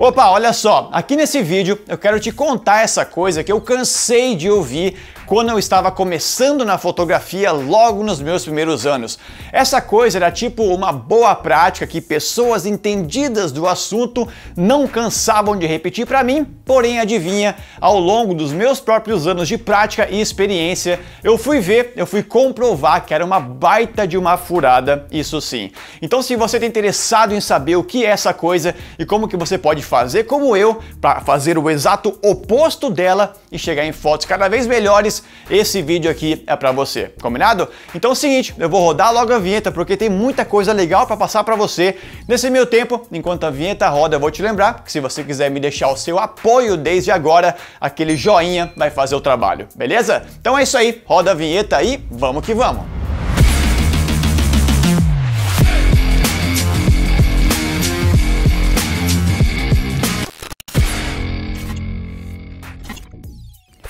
Opa, olha só, aqui nesse vídeo eu quero te contar essa coisa que eu cansei de ouvir quando eu estava começando na fotografia logo nos meus primeiros anos. Essa coisa era tipo uma boa prática que pessoas entendidas do assunto não cansavam de repetir para mim, porém adivinha, ao longo dos meus próprios anos de prática e experiência, eu fui ver, eu fui comprovar que era uma baita de uma furada, isso sim. Então se você está interessado em saber o que é essa coisa e como que você pode fazer como eu para fazer o exato oposto dela e chegar em fotos cada vez melhores, esse vídeo aqui é para você, combinado? Então é o seguinte, eu vou rodar logo a vinheta porque tem muita coisa legal para passar para você. Nesse meio tempo, enquanto a vinheta roda, eu vou te lembrar que se você quiser me deixar o seu apoio desde agora, aquele joinha vai fazer o trabalho, beleza? Então é isso aí, roda a vinheta e vamos que vamos!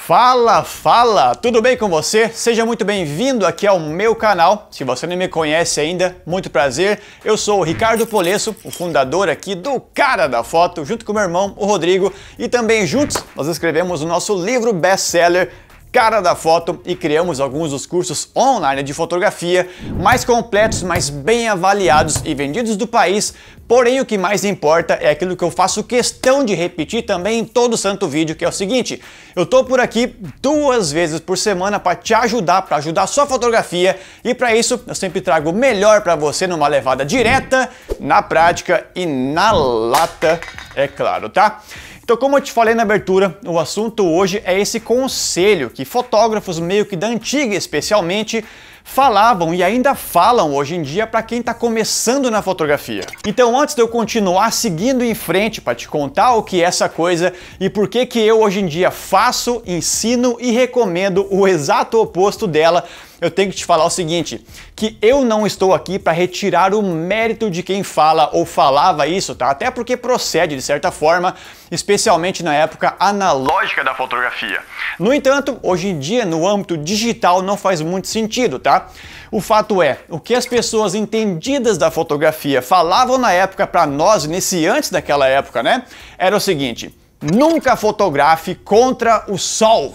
Fala, fala! Tudo bem com você? Seja muito bem-vindo aqui ao meu canal. Se você não me conhece ainda, muito prazer. Eu sou o Ricardo Polesso, o fundador aqui do Cara da Foto, junto com meu irmão, o Rodrigo, e também juntos nós escrevemos o nosso livro best-seller cara da foto e criamos alguns dos cursos online de fotografia mais completos, mais bem avaliados e vendidos do país. Porém, o que mais importa é aquilo que eu faço questão de repetir também em todo santo vídeo, que é o seguinte: eu tô por aqui duas vezes por semana para te ajudar, para ajudar a sua fotografia, e para isso eu sempre trago o melhor para você numa levada direta, na prática e na lata, é claro, tá? Então, como eu te falei na abertura, o assunto hoje é esse conselho que fotógrafos meio que da antiga, especialmente, falavam e ainda falam hoje em dia para quem está começando na fotografia. Então, antes de eu continuar seguindo em frente para te contar o que é essa coisa e por que que eu hoje em dia faço, ensino e recomendo o exato oposto dela eu tenho que te falar o seguinte, que eu não estou aqui para retirar o mérito de quem fala ou falava isso, tá? Até porque procede de certa forma, especialmente na época analógica da fotografia. No entanto, hoje em dia, no âmbito digital, não faz muito sentido, tá? O fato é, o que as pessoas entendidas da fotografia falavam na época para nós iniciantes daquela época, né? Era o seguinte: nunca fotografe contra o sol.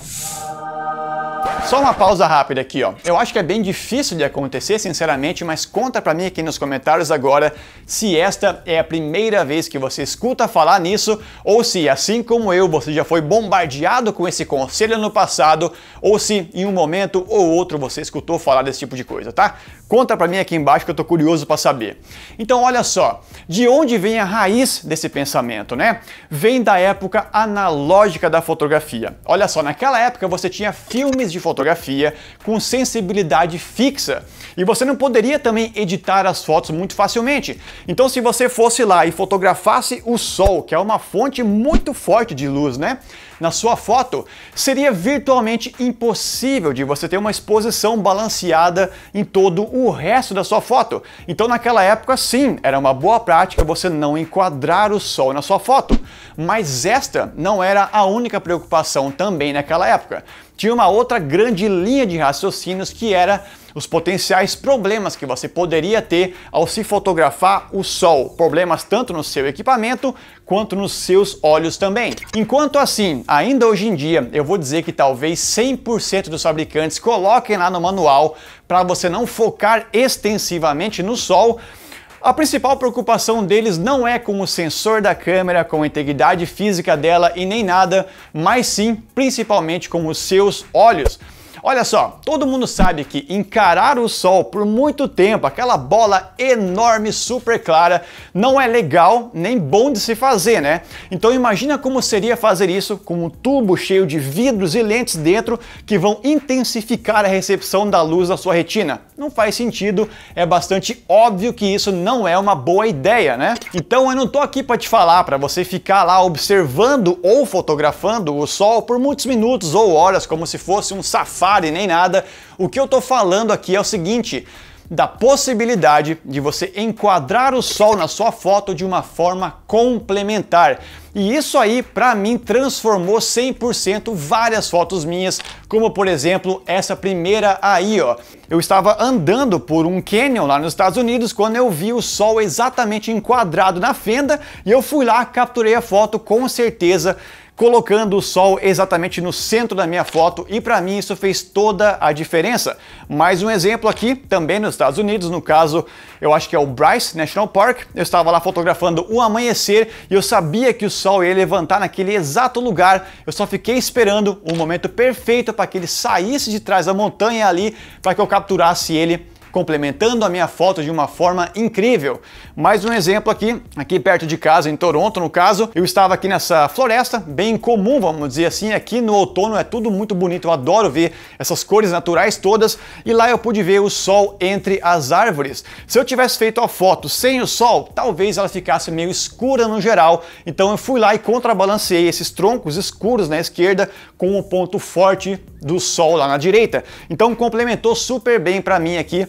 Só uma pausa rápida aqui, ó. Eu acho que é bem difícil de acontecer, sinceramente, mas conta pra mim aqui nos comentários agora se esta é a primeira vez que você escuta falar nisso ou se, assim como eu, você já foi bombardeado com esse conselho no passado ou se em um momento ou outro você escutou falar desse tipo de coisa, tá? Conta pra mim aqui embaixo que eu tô curioso para saber. Então, olha só, de onde vem a raiz desse pensamento, né? Vem da época analógica da fotografia. Olha só, naquela época você tinha filmes de fotografia fotografia com sensibilidade fixa. E você não poderia também editar as fotos muito facilmente. Então, se você fosse lá e fotografasse o sol, que é uma fonte muito forte de luz, né? Na sua foto, seria virtualmente impossível de você ter uma exposição balanceada em todo o resto da sua foto. Então, naquela época, sim, era uma boa prática você não enquadrar o sol na sua foto. Mas esta não era a única preocupação também naquela época tinha uma outra grande linha de raciocínios que era os potenciais problemas que você poderia ter ao se fotografar o sol, problemas tanto no seu equipamento quanto nos seus olhos também. Enquanto assim, ainda hoje em dia, eu vou dizer que talvez 100% dos fabricantes coloquem lá no manual para você não focar extensivamente no sol, a principal preocupação deles não é com o sensor da câmera, com a integridade física dela e nem nada, mas sim principalmente com os seus olhos. Olha só, todo mundo sabe que encarar o sol por muito tempo, aquela bola enorme, super clara, não é legal nem bom de se fazer, né? Então imagina como seria fazer isso com um tubo cheio de vidros e lentes dentro que vão intensificar a recepção da luz da sua retina. Não faz sentido, é bastante óbvio que isso não é uma boa ideia, né? Então eu não tô aqui para te falar para você ficar lá observando ou fotografando o sol por muitos minutos ou horas como se fosse um safado e nem nada. O que eu tô falando aqui é o seguinte da possibilidade de você enquadrar o sol na sua foto de uma forma complementar. E isso aí, para mim, transformou 100% várias fotos minhas, como por exemplo essa primeira aí, ó. Eu estava andando por um canyon lá nos Estados Unidos quando eu vi o sol exatamente enquadrado na fenda e eu fui lá, capturei a foto com certeza colocando o sol exatamente no centro da minha foto e para mim isso fez toda a diferença. Mais um exemplo aqui, também nos Estados Unidos, no caso, eu acho que é o Bryce National Park. Eu estava lá fotografando o amanhecer e eu sabia que o sol ia levantar naquele exato lugar. Eu só fiquei esperando o momento perfeito para que ele saísse de trás da montanha ali para que eu capturasse ele complementando a minha foto de uma forma incrível. Mais um exemplo aqui, aqui perto de casa, em Toronto, no caso, eu estava aqui nessa floresta, bem comum, vamos dizer assim, aqui no outono é tudo muito bonito, eu adoro ver essas cores naturais todas, e lá eu pude ver o sol entre as árvores. Se eu tivesse feito a foto sem o sol, talvez ela ficasse meio escura no geral, então eu fui lá e contrabalanceei esses troncos escuros na esquerda com um ponto forte do sol lá na direita. Então complementou super bem para mim aqui uh,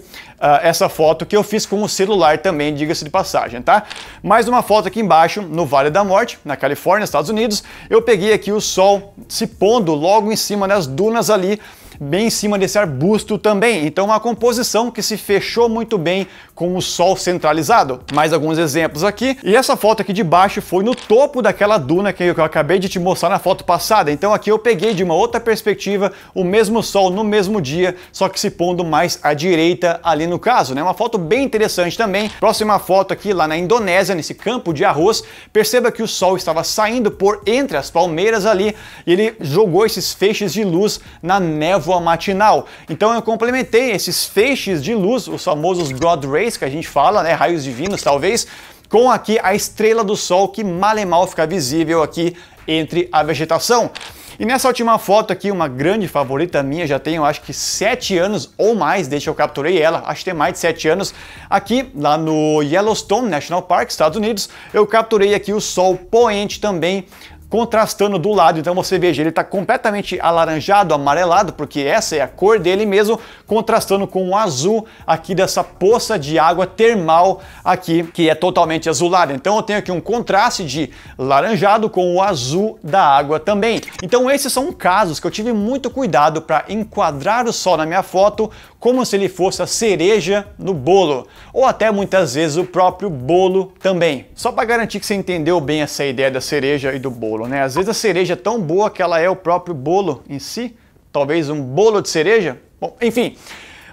essa foto que eu fiz com o celular também, diga-se de passagem, tá? Mais uma foto aqui embaixo, no Vale da Morte, na Califórnia, Estados Unidos. Eu peguei aqui o sol se pondo logo em cima das dunas ali, bem em cima desse arbusto também. Então uma composição que se fechou muito bem com o sol centralizado. Mais alguns exemplos aqui. E essa foto aqui de baixo foi no topo daquela duna que eu acabei de te mostrar na foto passada. Então aqui eu peguei de uma outra perspectiva o mesmo sol no mesmo dia, só que se pondo mais à direita ali no caso, né? Uma foto bem interessante também. Próxima foto aqui lá na Indonésia, nesse campo de arroz, perceba que o sol estava saindo por entre as palmeiras ali e ele jogou esses feixes de luz na névoa voa matinal. Então eu complementei esses feixes de luz, os famosos broad rays que a gente fala, né, raios divinos talvez, com aqui a estrela do sol que mal e mal fica visível aqui entre a vegetação. E nessa última foto aqui, uma grande favorita minha, já tenho acho que 7 anos ou mais desde que eu capturei ela, acho que tem mais de 7 anos, aqui lá no Yellowstone National Park, Estados Unidos, eu capturei aqui o sol poente também contrastando do lado. Então você veja, ele está completamente alaranjado, amarelado, porque essa é a cor dele mesmo, contrastando com o azul aqui dessa poça de água termal aqui, que é totalmente azulada. Então eu tenho aqui um contraste de laranjado com o azul da água também. Então esses são casos que eu tive muito cuidado para enquadrar o sol na minha foto como se ele fosse a cereja no bolo, ou até muitas vezes o próprio bolo também. Só para garantir que você entendeu bem essa ideia da cereja e do bolo, né? Às vezes a cereja é tão boa que ela é o próprio bolo em si, talvez um bolo de cereja. Bom, enfim,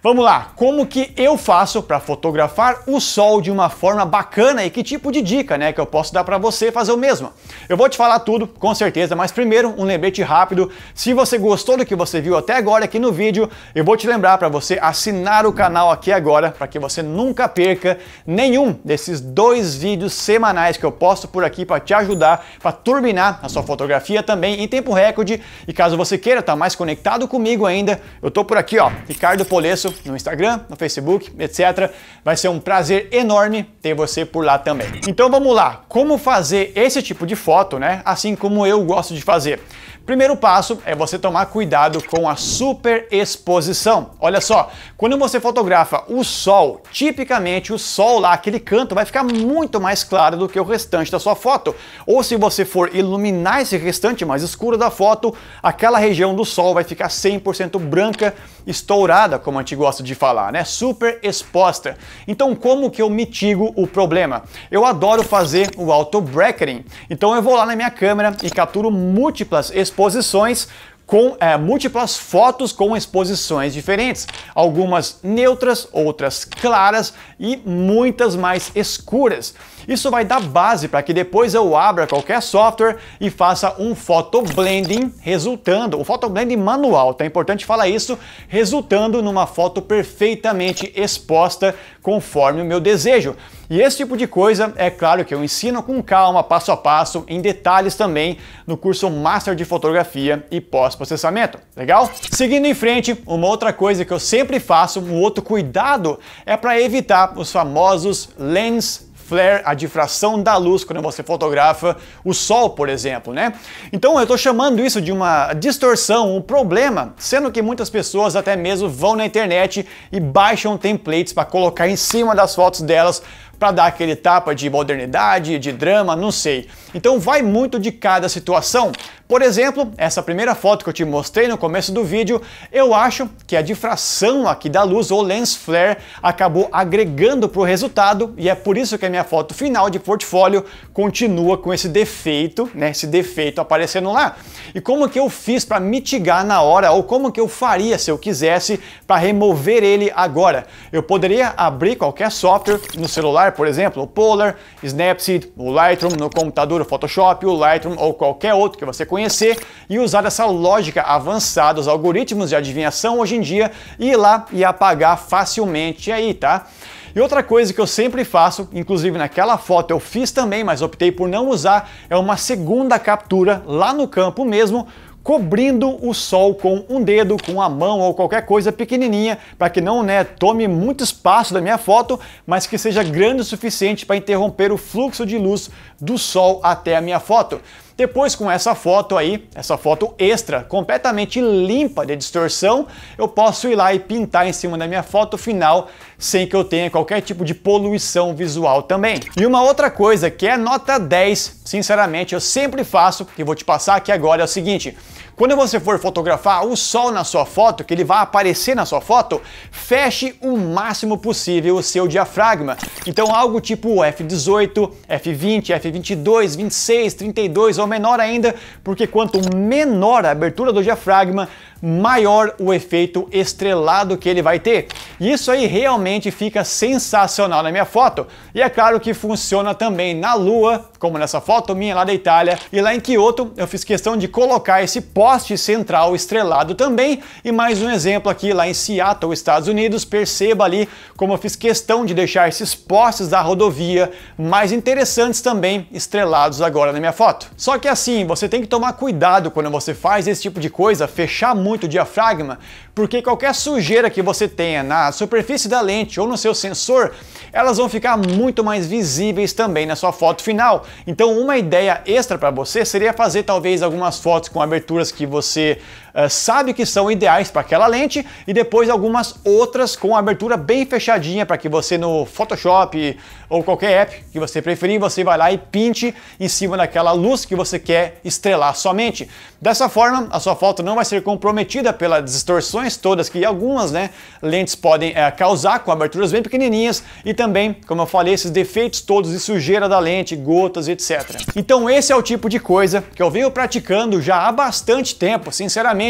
Vamos lá, como que eu faço para fotografar o sol de uma forma bacana e que tipo de dica, né, que eu posso dar para você fazer o mesmo? Eu vou te falar tudo, com certeza, mas primeiro um lembrete rápido. Se você gostou do que você viu até agora aqui no vídeo, eu vou te lembrar para você assinar o canal aqui agora para que você nunca perca nenhum desses dois vídeos semanais que eu posto por aqui para te ajudar para turbinar a sua fotografia também em tempo recorde. E caso você queira estar tá mais conectado comigo ainda, eu tô por aqui, ó, Ricardo Polesso no Instagram, no Facebook, etc. Vai ser um prazer enorme ter você por lá também. Então vamos lá, como fazer esse tipo de foto, né? Assim como eu gosto de fazer. Primeiro passo é você tomar cuidado com a superexposição. Olha só, quando você fotografa o sol, tipicamente o sol lá, aquele canto, vai ficar muito mais claro do que o restante da sua foto. Ou se você for iluminar esse restante mais escuro da foto, aquela região do sol vai ficar 100% branca estourada, como a gente gosta de falar, né? Super exposta. Então, como que eu mitigo o problema? Eu adoro fazer o auto bracketing. Então, eu vou lá na minha câmera e capturo múltiplas exposições com é, múltiplas fotos com exposições diferentes, algumas neutras, outras claras e muitas mais escuras. Isso vai dar base para que depois eu abra qualquer software e faça um photoblending resultando, o photoblending manual, tá é importante falar isso, resultando numa foto perfeitamente exposta conforme o meu desejo. E esse tipo de coisa, é claro que eu ensino com calma, passo a passo, em detalhes também, no curso Master de Fotografia e Pós-Processamento. Legal? Seguindo em frente, uma outra coisa que eu sempre faço, um outro cuidado, é para evitar os famosos lens flare, a difração da luz quando você fotografa o sol, por exemplo, né? Então eu estou chamando isso de uma distorção, um problema, sendo que muitas pessoas até mesmo vão na internet e baixam templates para colocar em cima das fotos delas para dar aquele tapa de modernidade, de drama, não sei. Então vai muito de cada situação. Por exemplo, essa primeira foto que eu te mostrei no começo do vídeo, eu acho que a difração aqui da luz ou lens flare acabou agregando para o resultado e é por isso que a minha foto final de portfólio continua com esse defeito, né, esse defeito aparecendo lá. E como que eu fiz para mitigar na hora ou como que eu faria se eu quisesse para remover ele agora? Eu poderia abrir qualquer software no celular por exemplo, o Polar, Snapseed, o Lightroom, no computador, o Photoshop, o Lightroom ou qualquer outro que você conhecer e usar essa lógica avançada, os algoritmos de adivinhação hoje em dia e ir lá e apagar facilmente aí, tá? E outra coisa que eu sempre faço, inclusive naquela foto eu fiz também, mas optei por não usar, é uma segunda captura lá no campo mesmo cobrindo o sol com um dedo, com a mão ou qualquer coisa pequenininha, para que não né, tome muito espaço da minha foto, mas que seja grande o suficiente para interromper o fluxo de luz do sol até a minha foto. Depois com essa foto aí, essa foto extra, completamente limpa de distorção, eu posso ir lá e pintar em cima da minha foto final sem que eu tenha qualquer tipo de poluição visual também. E uma outra coisa que é nota 10, sinceramente eu sempre faço, que vou te passar aqui agora é o seguinte, quando você for fotografar o sol na sua foto, que ele vai aparecer na sua foto, feche o máximo possível o seu diafragma. Então algo tipo F18, F20, F22, 26, 32 ou menor ainda, porque quanto menor a abertura do diafragma, maior o efeito estrelado que ele vai ter. E isso aí realmente fica sensacional na minha foto. E é claro que funciona também na lua, como nessa foto minha lá da Itália. E lá em Kyoto eu fiz questão de colocar esse poste central estrelado também. E mais um exemplo aqui lá em Seattle, Estados Unidos. Perceba ali como eu fiz questão de deixar esses postes da rodovia mais interessantes também estrelados agora na minha foto. Só que assim, você tem que tomar cuidado quando você faz esse tipo de coisa, fechar muito muito o diafragma, porque qualquer sujeira que você tenha na superfície da lente ou no seu sensor, elas vão ficar muito mais visíveis também na sua foto final. Então, uma ideia extra para você seria fazer talvez algumas fotos com aberturas que você eh, sabe que são ideais para aquela lente e depois algumas outras com abertura bem fechadinha para que você no Photoshop ou qualquer app que você preferir, você vai lá e pinte em cima daquela luz que você quer estrelar somente. Dessa forma, a sua foto não vai ser comprometida pelas distorções todas que algumas né, lentes podem é, causar com aberturas bem pequenininhas e também, como eu falei, esses defeitos todos de sujeira da lente, gotas, etc. Então esse é o tipo de coisa que eu venho praticando já há bastante tempo, sinceramente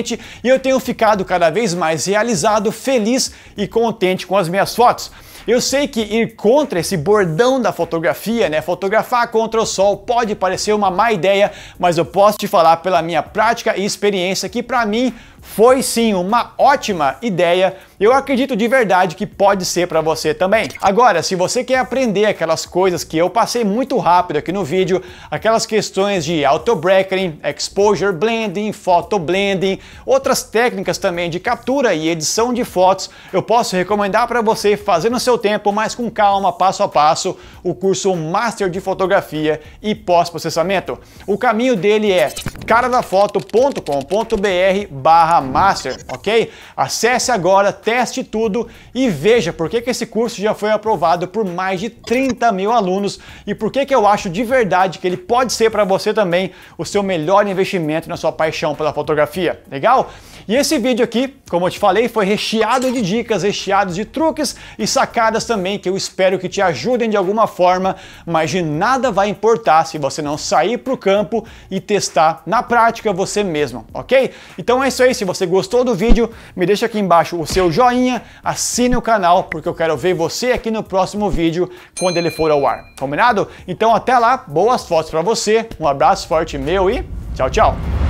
e eu tenho ficado cada vez mais realizado, feliz e contente com as minhas fotos. Eu sei que ir contra esse bordão da fotografia, né? Fotografar contra o sol pode parecer uma má ideia, mas eu posso te falar pela minha prática e experiência que para mim foi sim uma ótima ideia. Eu acredito de verdade que pode ser para você também. Agora, se você quer aprender aquelas coisas que eu passei muito rápido aqui no vídeo, aquelas questões de auto bracketing, exposure blending, photo blending, outras técnicas também de captura e edição de fotos, eu posso recomendar para você fazer no seu tempo, mas com calma, passo a passo, o curso Master de Fotografia e Pós-processamento. O caminho dele é caradafoto.com.br/barra master, ok? Acesse agora, teste tudo e veja por que, que esse curso já foi aprovado por mais de 30 mil alunos e por que, que eu acho de verdade que ele pode ser para você também o seu melhor investimento na sua paixão pela fotografia, legal? E esse vídeo aqui, como eu te falei, foi recheado de dicas, recheado de truques e sacadas também que eu espero que te ajudem de alguma forma, mas de nada vai importar se você não sair para o campo e testar na prática você mesmo, ok? Então é isso aí, se você gostou do vídeo, me deixa aqui embaixo o seu joinha, assine o canal, porque eu quero ver você aqui no próximo vídeo, quando ele for ao ar. Combinado? Então até lá, boas fotos para você, um abraço forte meu e tchau, tchau!